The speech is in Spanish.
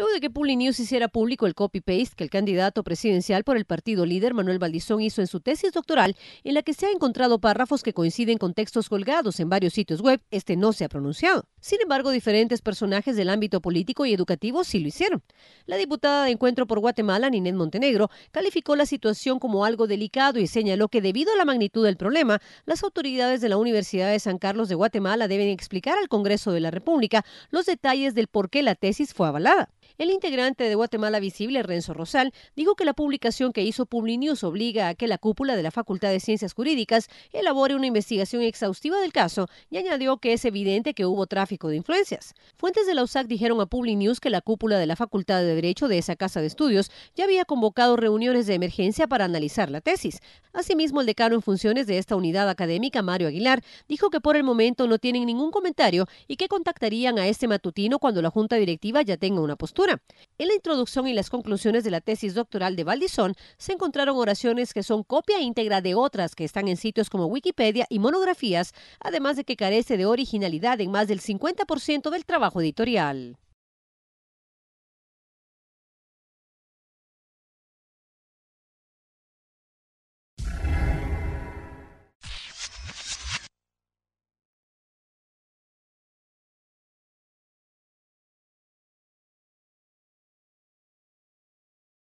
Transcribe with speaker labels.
Speaker 1: Luego de que Puli News hiciera público el copy-paste que el candidato presidencial por el partido líder Manuel Valdizón hizo en su tesis doctoral, en la que se ha encontrado párrafos que coinciden con textos colgados en varios sitios web, este no se ha pronunciado. Sin embargo, diferentes personajes del ámbito político y educativo sí lo hicieron. La diputada de Encuentro por Guatemala, Ninet Montenegro, calificó la situación como algo delicado y señaló que debido a la magnitud del problema, las autoridades de la Universidad de San Carlos de Guatemala deben explicar al Congreso de la República los detalles del por qué la tesis fue avalada. El integrante de Guatemala Visible, Renzo Rosal, dijo que la publicación que hizo Publinews obliga a que la cúpula de la Facultad de Ciencias Jurídicas elabore una investigación exhaustiva del caso y añadió que es evidente que hubo tráfico de influencias. Fuentes de la USAC dijeron a Public News que la cúpula de la Facultad de Derecho de esa casa de estudios ya había convocado reuniones de emergencia para analizar la tesis. Asimismo, el decano en funciones de esta unidad académica, Mario Aguilar, dijo que por el momento no tienen ningún comentario y que contactarían a este matutino cuando la junta directiva ya tenga una postura. En la introducción y las conclusiones de la tesis doctoral de Valdizón se encontraron oraciones que son copia íntegra de otras que están en sitios como Wikipedia y monografías, además de que carece de originalidad en más del 50 50% del trabajo editorial.